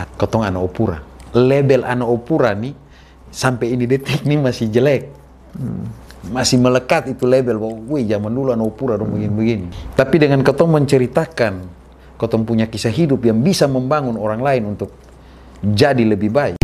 sehat kotong anak opura label anak opura nih sampai ini detik nih masih jelek hmm. masih melekat itu label bahwa wih zaman dulu anak opura dong begini begini tapi dengan kotong menceritakan kotong punya kisah hidup yang bisa membangun orang lain untuk jadi lebih baik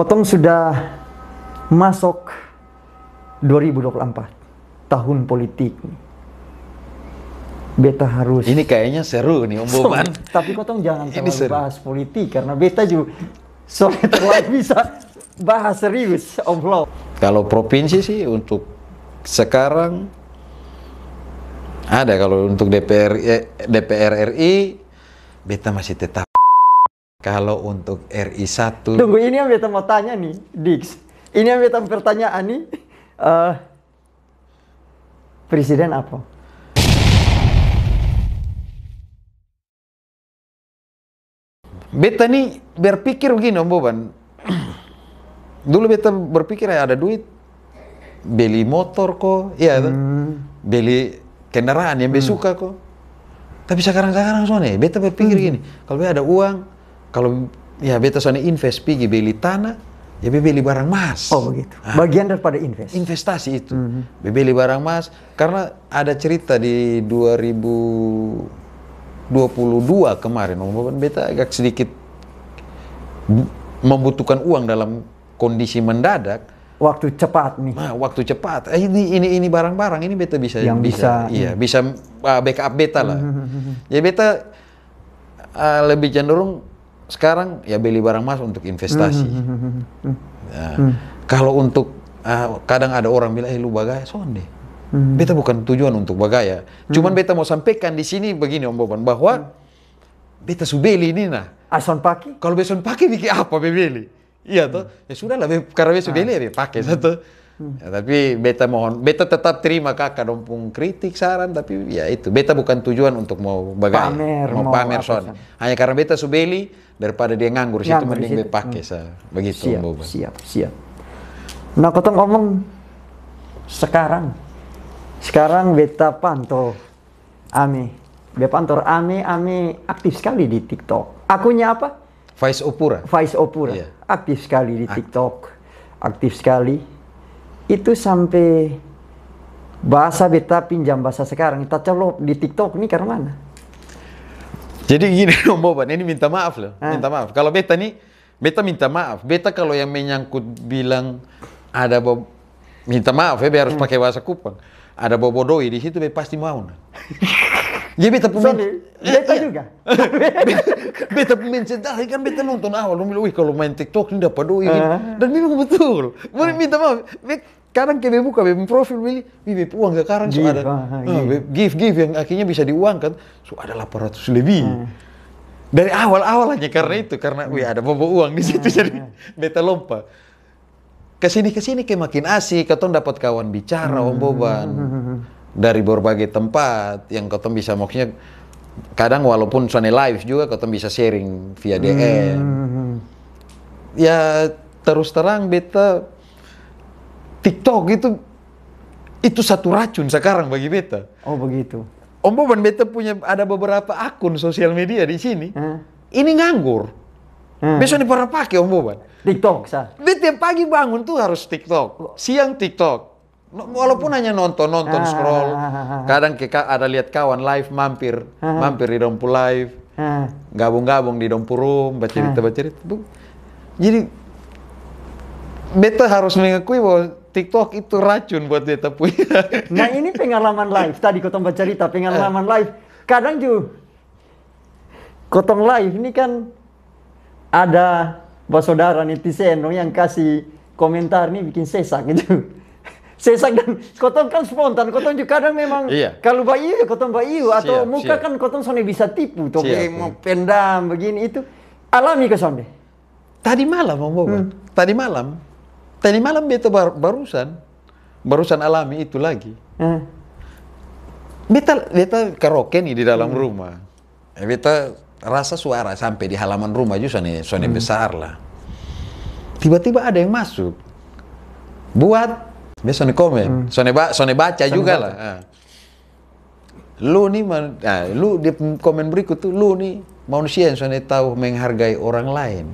Kotong sudah masuk 2024 tahun politik beta harus ini kayaknya seru nih Om Boman tapi kotong jangan terlalu seru. bahas politik karena beta juga sore terlalu bisa bahas serius Om Lo. kalau provinsi sih untuk sekarang ada kalau untuk DPR eh, DPR RI beta masih tetap kalau untuk RI1 Tunggu ini yang beta mau tanya nih, Dix. Ini yang beta pertanyaan nih. Uh, presiden apa? Beta nih berpikir begini Om Boban. Dulu beta berpikir ya, ada duit beli motor kok, ya hmm. beli kendaraan yang hmm. besuka kok. Tapi sekarang-sekarang soalnya beta berpikir hmm. gini, kalau ada uang kalau ya beta sana invest pergi beli tanah, ya beli barang emas. Oh begitu. Ah. Bagian daripada invest. Investasi itu. Mm -hmm. Beli barang emas karena ada cerita di 2022 kemarin, beta agak sedikit membutuhkan uang dalam kondisi mendadak waktu cepat nih. Nah, waktu cepat. Eh, ini ini ini barang-barang ini beta bisa yang bisa, bisa iya, hmm. bisa uh, backup beta lah. Mm -hmm. ya beta uh, lebih cenderung sekarang ya beli barang emas untuk investasi. Hmm. Nah, hmm. Kalau untuk uh, kadang ada orang bilang, eh lu bagai, sonde. Hmm. Beta bukan tujuan untuk bagai ya. Cuman beta mau sampaikan di sini begini Om Boban bahwa hmm. beta subeli ini nah. Ason ah, pakai. Kalau beson pakai, bikin apa beli? Iya hmm. Ya sudah lah karena beson beli ya pakai satu. Ya, tapi beta mohon, beta tetap terima kakak dompung kritik saran, tapi ya itu beta bukan tujuan untuk mau bagaimana pamer, mau, mau pamer soalnya. Hanya karena beta subeli, daripada dia nganggur, nganggur situ mending dia pakai hmm. sa begitu siap, siap siap nah kau ngomong sekarang sekarang beta pantau Ami beta pantor Ami Ami aktif sekali di TikTok akunya apa Vice Opura Vice Opura iya. aktif sekali di TikTok aktif sekali itu sampai bahasa beta pinjam bahasa sekarang kita colok di TikTok ini karena mana jadi gini Om Boban, ini minta maaf loh, ah. minta maaf. Kalau beta nih, beta minta maaf. Beta kalau yang menyangkut bilang ada bob minta maaf ya, biar harus hmm. pakai bahasa Kupang. Ada bobodoi di situ, beta pasti mau. Ya beta pemain. Sorry, iya, beta iya. juga. beta, pemain central iya kan beta nonton awal, lu bilang, wih kalau main TikTok ini dapat doi. Uh. Dan memang betul. Boleh ah. minta maaf, beta, kadang kebe buka be profil beli be uang sekarang so ada ada ah, ah, ha, ah, give. give give yang akhirnya bisa diuangkan so ada 800 lebih hmm. dari awal awal hanya karena itu karena wih ada bobo uang di situ hmm. jadi beta lompa kesini kesini kayak makin asik katong dapat kawan bicara hmm. om boban hmm. dari berbagai tempat yang katong bisa maksudnya kadang walaupun suami live juga katong bisa sharing via DM hmm. ya terus terang beta TikTok itu itu satu racun sekarang bagi beta. Oh begitu. Om Boban beta punya ada beberapa akun sosial media di sini. Hmm. Ini nganggur. Hmm. Besok ini pernah pakai Om Boban. TikTok sah. Beta tiap pagi bangun tuh harus TikTok. Oh. Siang TikTok. Walaupun hanya nonton nonton ah, scroll. Ah, ah, Kadang kita ada lihat kawan live mampir mampir di Dompu live. Gabung-gabung di Dompu room baca cerita baca cerita. Jadi beta harus mengakui bahwa TikTok itu racun buat dia punya. Nah ini pengalaman live tadi kotong bercerita cerita pengalaman eh. live. Kadang juga kotong live ini kan ada saudara netizen yang kasih komentar nih bikin sesak gitu. Sesak dan kotong kan spontan, kotong juga kadang memang iya. kalau bayu ya kotong bayu atau siap, muka kan kotong sone bisa tipu tuh eh, mau pendam begini itu alami ke sone. Tadi malam Om Boba. Hmm. Tadi malam Tadi malam beta bar barusan, barusan alami itu lagi. Hmm. Beta, beta karaoke nih di dalam hmm. rumah. Eh, beta rasa suara sampai di halaman rumah juga nih, suara hmm. besar lah. Tiba-tiba ada yang masuk. Buat, biasa nih komen, hmm. suara ba baca juga lah. Ah. Lu nih, man, nah, lu di komen berikut tuh, lu nih manusia yang suara tahu menghargai orang lain.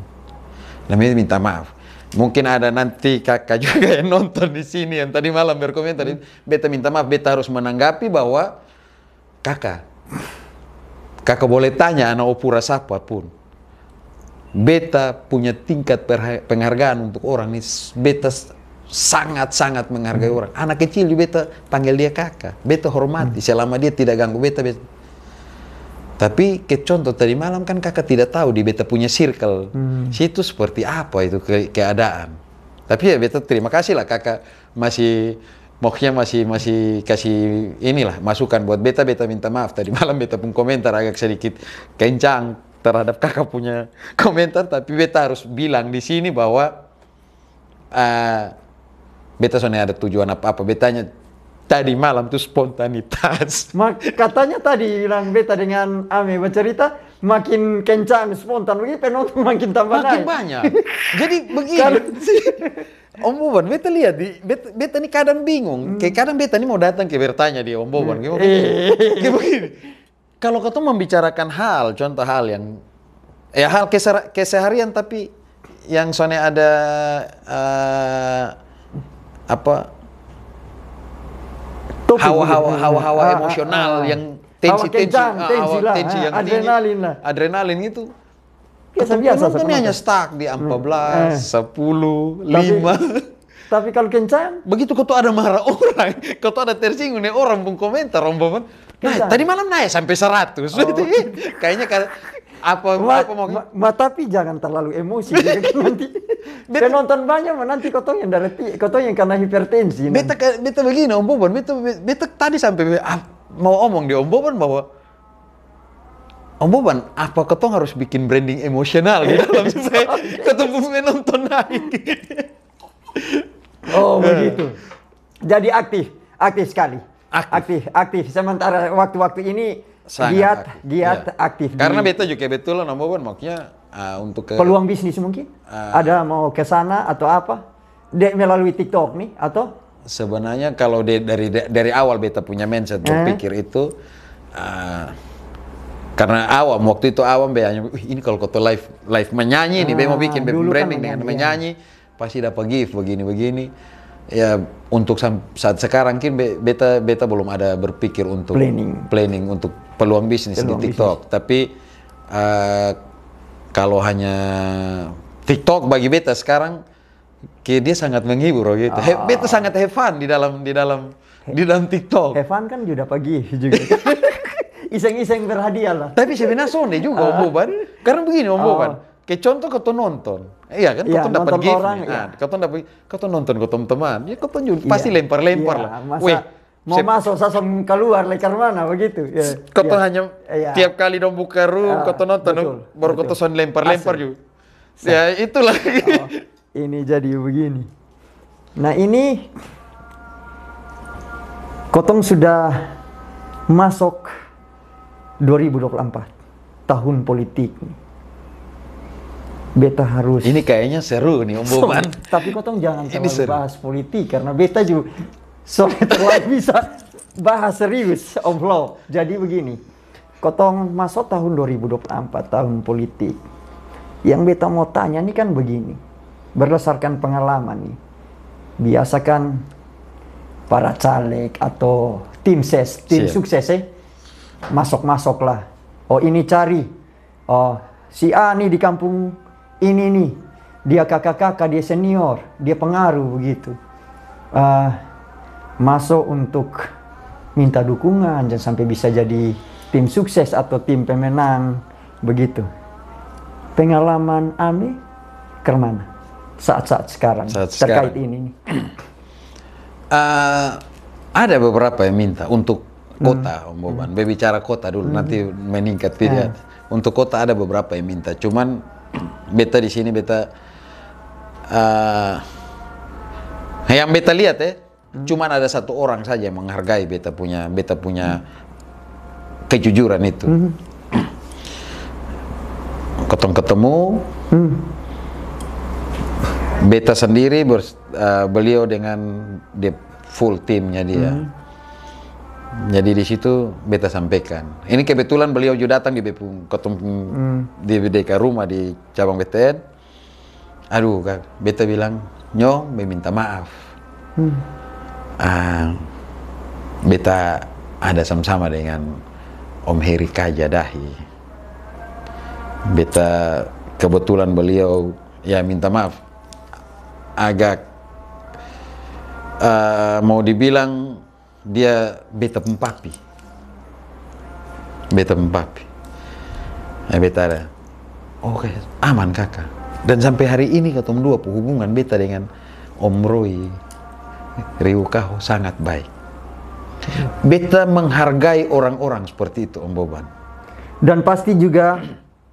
Namanya minta maaf Mungkin ada nanti kakak juga yang nonton di sini yang tadi malam berkomentar. Hmm. Beta minta maaf, beta harus menanggapi bahwa kakak, kakak boleh tanya anak opura siapa pun. Beta punya tingkat penghargaan untuk orang ini. Beta sangat-sangat menghargai hmm. orang. Anak kecil beta panggil dia kakak. Beta hormati. Hmm. Selama dia tidak ganggu beta, beta tapi ke contoh tadi malam kan kakak tidak tahu di beta punya circle. Hmm. Situ seperti apa itu ke keadaan. Tapi ya beta terima kasih lah kakak masih Moknya masih masih kasih inilah masukan buat beta beta minta maaf tadi malam beta pun komentar agak sedikit kencang terhadap kakak punya komentar tapi beta harus bilang di sini bahwa uh, beta sebenarnya ada tujuan apa apa betanya tadi malam itu spontanitas. katanya tadi bilang beta dengan Ami bercerita makin kencang spontan begini penonton makin tambah makin naik. banyak. Jadi begini. Om Boban, beta lihat di beta, beta ini kadang bingung. Hmm. Kayak kadang beta ini mau datang ke bertanya dia Om Boban. Hmm. Kayak begini. Kalau kau membicarakan hal, contoh hal yang ya hal keser, keseharian tapi yang soalnya ada uh, apa hawa-hawa hawa-hawa ah, emosional ah, ah. yang tensi tensi, ah, tensi, tensi ah, yang adrenalin lah. Adrenalin itu biasa-biasa kan hanya stuck di 14, hmm. belas 10, eh. 5. Tapi, kalau kencang, begitu kau ada marah orang, kau ada tersinggung oh, nih orang pun komentar, orang nah, tadi malam naik sampai 100. Oh. Eh, kayaknya apa ma, apa mau ma, ma, tapi jangan terlalu emosi nanti beta, nonton banyak nanti kotong yang dari kotong yang karena hipertensi beta nanti. beta begini om Bobon beta, beta tadi sampai ah, mau omong di om Bobon bahwa Om Boban, apa ketong harus bikin branding emosional di dalam saya? Ketemu menonton naik. oh eh. begitu. Jadi aktif, aktif sekali. Aktif, aktif. aktif. Sementara waktu-waktu ini Sangat giat, aktif. giat ya. aktif. Karena di, beta juga betul nomor one makanya uh, ah, untuk ke, peluang bisnis mungkin uh, ada mau ke sana atau apa dek melalui TikTok nih atau sebenarnya kalau de, dari de, dari awal beta punya mindset eh. berpikir itu uh, karena awam waktu itu awam be hanya ini kalau kau live live menyanyi ah, nih be mau bikin be kan branding dengan menyanyi ya. pasti dapat gift begini begini ya untuk saat sekarang kan beta beta belum ada berpikir untuk planning, planning untuk peluang bisnis peluang di TikTok. Bisnis. Tapi uh, kalau hanya TikTok bagi beta sekarang, kayak dia sangat menghibur oh gitu. oh. Beta sangat have fun di dalam di dalam di dalam TikTok. Have fun kan sudah pagi juga. Iseng-iseng berhadiah lah. Tapi sebenarnya Sony juga ah. Om Boban. Karena begini Om oh. Boban, kayak contoh kau nonton, Iya kan, iya, iya. Ah, ya, kau dapat gift. Orang, ya. nah, kau dapat, kau nonton kau teman, ya kau pasti lempar-lempar ya, lah. Masa, Weh, mau sep- masuk saya keluar lekar mana begitu. Ya, kau ya. hanya ya. tiap kali dong buka room, ya, kau nonton, betul, baru betul. kau lempar-lempar juga. Ya nah. itulah. Oh, ini jadi begini. Nah ini Kotong sudah masuk 2024 tahun politik nih beta harus ini kayaknya seru nih Om Boban so, tapi kotong jangan terlalu seru. bahas politik karena beta juga soalnya terlalu bisa bahas serius Om Flo jadi begini kotong masuk tahun 2024 tahun politik yang beta mau tanya nih kan begini berdasarkan pengalaman nih biasakan para caleg atau tim ses tim Siap. sukses eh masuk masuk lah oh ini cari oh si A nih di kampung ini nih dia kakak-kakak dia senior dia pengaruh begitu uh, masuk untuk minta dukungan dan sampai bisa jadi tim sukses atau tim pemenang begitu pengalaman Ami mana saat-saat sekarang saat terkait ini uh, ada beberapa yang minta untuk kota hmm. boban hmm. berbicara kota dulu hmm. nanti meningkat tidak hmm. untuk kota ada beberapa yang minta cuman beta di sini beta uh, yang beta lihat ya cuma cuman ada satu orang saja yang menghargai beta punya beta punya kejujuran itu -hmm. ketemu ketemu hmm. beta sendiri ber, uh, eh, beliau dengan full timnya dia -hmm. Jadi di situ beta sampaikan. Ini kebetulan beliau juga datang di Bepung, ketemu hmm. di BDK rumah di cabang BTN. Aduh, kak beta bilang, nyong meminta maaf. Hmm. Uh, beta ada sama-sama dengan Om Heri Kajadahi. Beta kebetulan beliau ya minta maaf agak uh, mau dibilang dia beta papi beta papi eh beta ada oke oh, okay, aman kakak dan sampai hari ini ketemu dua hubungan beta dengan Om Roy Riukaho sangat baik beta menghargai orang-orang seperti itu Om Boban dan pasti juga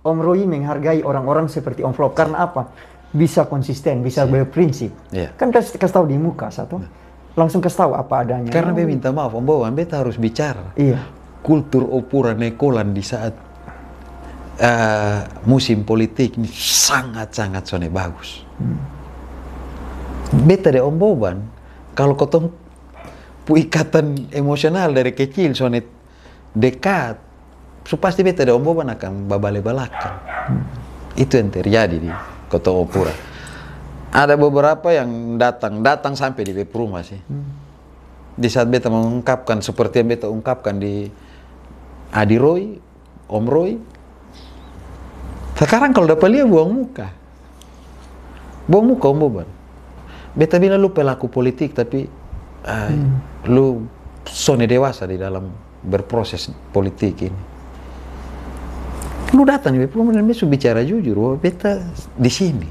Om Roy menghargai orang-orang seperti Om Flop karena apa bisa konsisten bisa iya. berprinsip yeah. kan kasih, kasih tahu di muka satu yeah langsung kasih tahu apa adanya. Karena be minta maaf Om Boban, beta harus bicara. Iya. Kultur opura nekolan di saat uh, musim politik ini sangat-sangat sone bagus. Hmm. Beta deh Om Boban, kalau kotong ikatan emosional dari kecil sone dekat, so pasti beta deh Om Boban, akan babale balakan. Hmm. Itu yang terjadi di kota Opura. Ada beberapa yang datang, datang sampai di rumah sih. Hmm. Di saat beta mengungkapkan seperti yang beta ungkapkan di Adi Roy, Om Roy. Sekarang kalau dapat lihat buang muka. Buang muka Om Boban. Beta bilang lu pelaku politik tapi uh, hmm. lu sone dewasa di dalam berproses politik ini lu datang di Rumah dan Beta bicara jujur bahwa beta di sini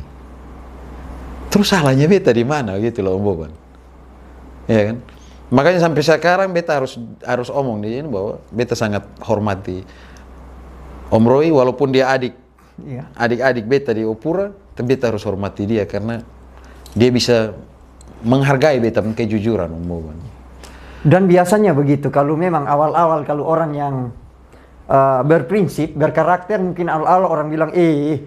Terus salahnya beta di mana gitu loh om Boban. Ya kan? Makanya sampai sekarang beta harus harus omong di sini bahwa beta sangat hormati Om Roy walaupun dia adik. Iya. Adik-adik ya. beta di Opura, tapi beta harus hormati dia karena dia bisa menghargai beta kejujuran Om Boban. Dan biasanya begitu kalau memang awal-awal kalau orang yang uh, berprinsip, berkarakter mungkin awal-awal orang bilang eh, eh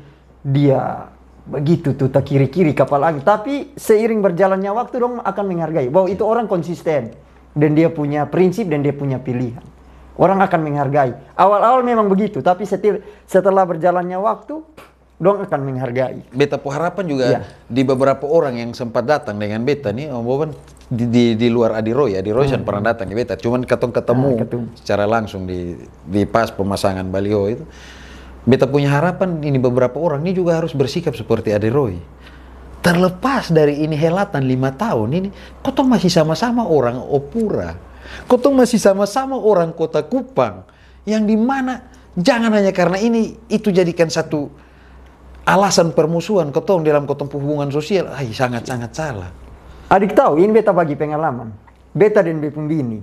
dia begitu tuh tak kiri kiri kapal angin tapi seiring berjalannya waktu dong akan menghargai bahwa itu orang konsisten dan dia punya prinsip dan dia punya pilihan orang akan menghargai awal awal memang begitu tapi setir setelah berjalannya waktu dong akan menghargai beta harapan juga ya. di beberapa orang yang sempat datang dengan beta nih om Boban di, di, di luar Adi Roy Adi Roy kan hmm. pernah datang di beta cuman ketemu ah, ketemu. secara langsung di di pas pemasangan baliho itu Beta punya harapan ini beberapa orang ini juga harus bersikap seperti Ade Roy. Terlepas dari ini helatan lima tahun ini, kau masih sama-sama orang Opura. Kau masih sama-sama orang kota Kupang. Yang dimana jangan hanya karena ini itu jadikan satu alasan permusuhan ketong dalam ketong hubungan sosial. Ay, sangat-sangat salah. Adik tahu, ini beta bagi pengalaman. Beta dan bini.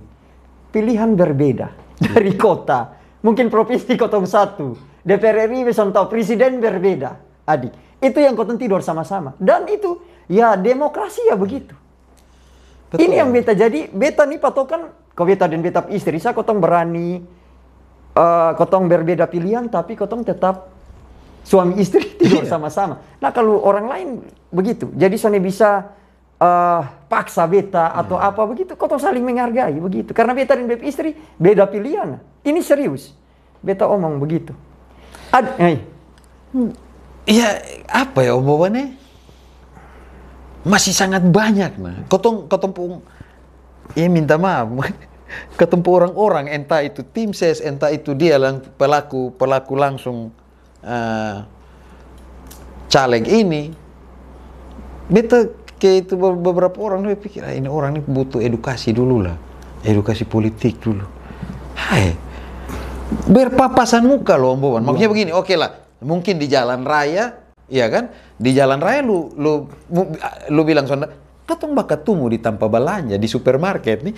Pilihan berbeda dari kota. Mungkin provinsi kota satu DPR RI bersama presiden berbeda, adik. Itu yang kau tidur sama-sama. Dan itu ya demokrasi ya begitu. Betul. Ini yang beta jadi beta nih patokan kau beta dan beta istri saya kotong berani uh, kotong berbeda pilihan tapi kotong tetap suami istri tidur iya. sama-sama. Iya. Nah kalau orang lain begitu. Jadi sana bisa uh, paksa beta atau iya. apa begitu, kau saling menghargai begitu. Karena beta dan beta istri beda pilihan. Ini serius. Beta omong begitu. Ad, iya Ya, apa ya obobane? Masih sangat banyak, nah. Kotong ketempung, ya minta maaf. ketemu orang-orang, entah itu tim ses, entah itu dia lang pelaku, pelaku langsung uh, eh, caleg ini. Beta kayak itu beberapa orang, dia pikir, ah, ini orang ini butuh edukasi dulu lah. Edukasi politik dulu. Hai, berpapasan muka loh Om Boban. Iya. Maksudnya begini, oke okay lah, mungkin di jalan raya, ya kan? Di jalan raya lu lu lu bilang sonda, katong tumbuh di tanpa belanja di supermarket nih,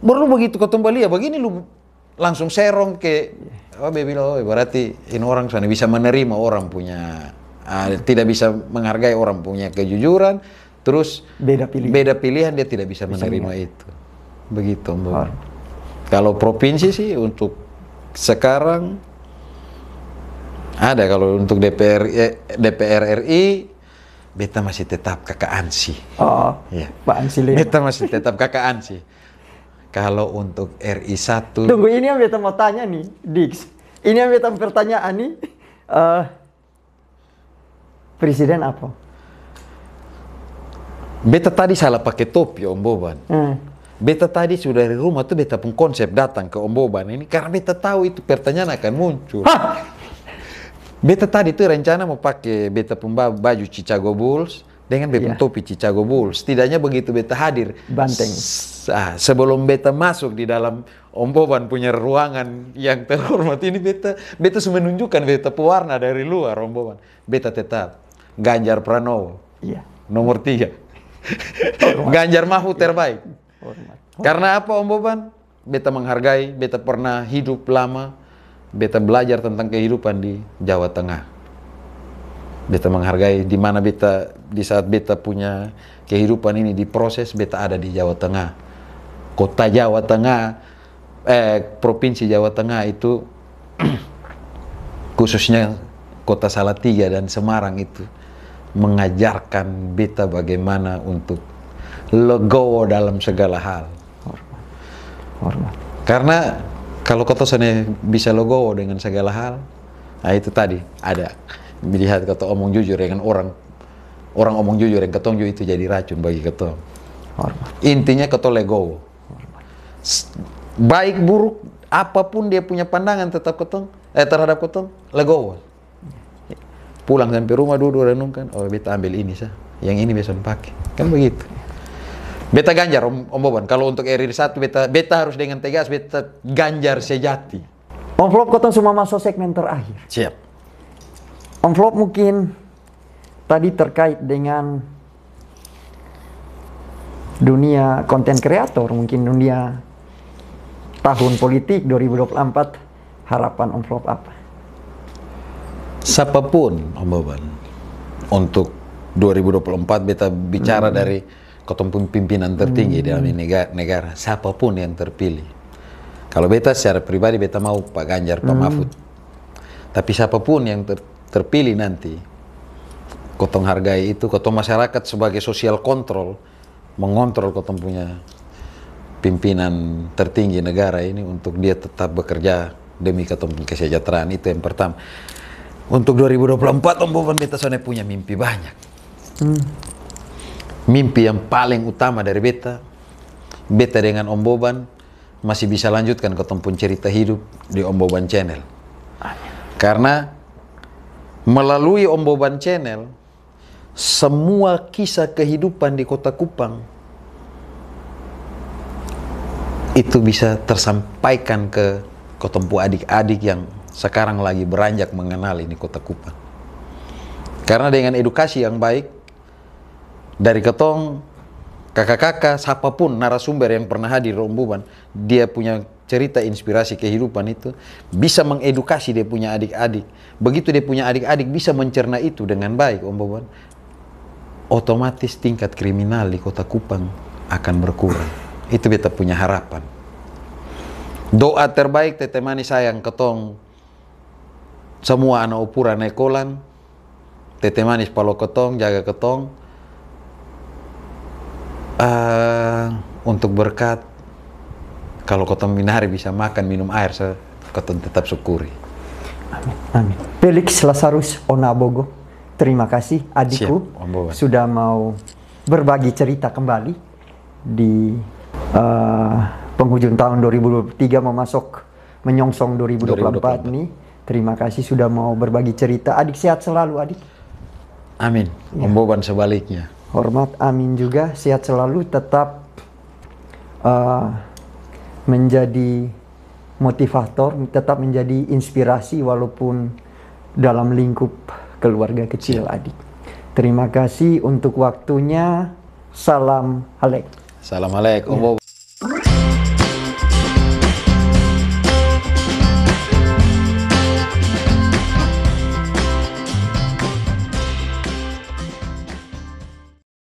baru begitu ketemu ya begini lu langsung serong ke oh baby lo oh, berarti ini orang sana bisa menerima orang punya uh, tidak bisa menghargai orang punya kejujuran terus beda pilihan beda pilihan dia tidak bisa, menerima ya. itu begitu om Mbak. kalau provinsi sih untuk sekarang ada kalau untuk DPR eh, DPR RI beta masih tetap kakak oh, iya. Ansi. Oh. Ya. Pak Ansi Lima. Beta masih tetap kakak Ansi. kalau untuk RI satu Tunggu ini yang beta mau tanya nih, Dix. Ini yang beta pertanyaan nih. Uh, presiden apa? Beta tadi salah pakai topi Om Boban. Hmm Beta tadi sudah dari rumah tuh beta pun konsep datang ke Om ini karena beta tahu itu pertanyaan akan muncul. Hah? Beta tadi tuh rencana mau pakai beta pun baju Chicago Bulls dengan beta yeah. topi Chicago Bulls. Setidaknya begitu beta hadir. Banteng. Ah, sebelum beta masuk di dalam Om punya ruangan yang terhormat ini beta beta menunjukkan beta pewarna dari luar Om Beta tetap Ganjar Pranowo. Iya. Yeah. Nomor tiga. Ganjar Mahfud iya. terbaik. Karena apa Om Boban? Beta menghargai, beta pernah hidup lama, beta belajar tentang kehidupan di Jawa Tengah. Beta menghargai di mana beta di saat beta punya kehidupan ini diproses beta ada di Jawa Tengah. Kota Jawa Tengah eh provinsi Jawa Tengah itu khususnya kota Salatiga dan Semarang itu mengajarkan beta bagaimana untuk legowo dalam segala hal. Hormat. Hormat. Karena kalau Koto sana bisa legowo dengan segala hal, nah itu tadi ada melihat kata omong jujur dengan orang orang omong jujur yang ketong itu jadi racun bagi ketong. Intinya Koto legowo. Baik buruk apapun dia punya pandangan tetap ketong eh terhadap ketong legowo. Pulang sampai rumah duduk renungkan, oh kita ambil ini sah, yang ini besok pakai. Kan begitu. Beta ganjar, Om, om Boban. Kalau untuk RR1, beta, beta harus dengan tegas, beta ganjar sejati. Om Flop, kota semua masuk segmen terakhir. Siap. Om Flop mungkin tadi terkait dengan dunia konten kreator, mungkin dunia tahun politik 2024, harapan Om Flop apa? Siapapun, Om Boban, untuk 2024 beta bicara hmm. dari pimpinan tertinggi hmm. dalam negara, negara siapapun yang terpilih. Kalau beta secara pribadi beta mau Pak Ganjar, Pak hmm. Mahfud. Tapi siapapun yang ter, terpilih nanti, kotong hargai itu, kotong masyarakat sebagai sosial kontrol mengontrol kotong punya pimpinan tertinggi negara ini untuk dia tetap bekerja demi kotong kesejahteraan itu yang pertama. Untuk 2024 Om Boban beta punya mimpi banyak. Hmm mimpi yang paling utama dari beta beta dengan Om Boban masih bisa lanjutkan ketemu cerita hidup di Om Boban Channel karena melalui Om Boban Channel semua kisah kehidupan di kota Kupang itu bisa tersampaikan ke ketempu adik-adik yang sekarang lagi beranjak mengenal ini kota Kupang. Karena dengan edukasi yang baik, dari ketong kakak-kakak siapapun narasumber yang pernah hadir rombongan dia punya cerita inspirasi kehidupan itu bisa mengedukasi dia punya adik-adik begitu dia punya adik-adik bisa mencerna itu dengan baik om Boban otomatis tingkat kriminal di kota Kupang akan berkurang itu kita punya harapan doa terbaik teteh manis sayang ketong semua anak upura nekolan teteh manis palo ketong jaga ketong Uh, untuk berkat, kalau kota minari bisa makan, minum air, saya kota tetap syukuri. Amin. Amin. Felix Lazarus Onabogo, terima kasih adikku Siap, sudah mau berbagi cerita kembali di uh, penghujung tahun 2023 memasuk menyongsong 2024, 2024 nih. Terima kasih sudah mau berbagi cerita. Adik sehat selalu, adik. Amin. Ya. Om sebaliknya hormat amin juga sehat selalu tetap uh, menjadi motivator tetap menjadi inspirasi walaupun dalam lingkup keluarga kecil adik terima kasih untuk waktunya salam alek salam alek ya.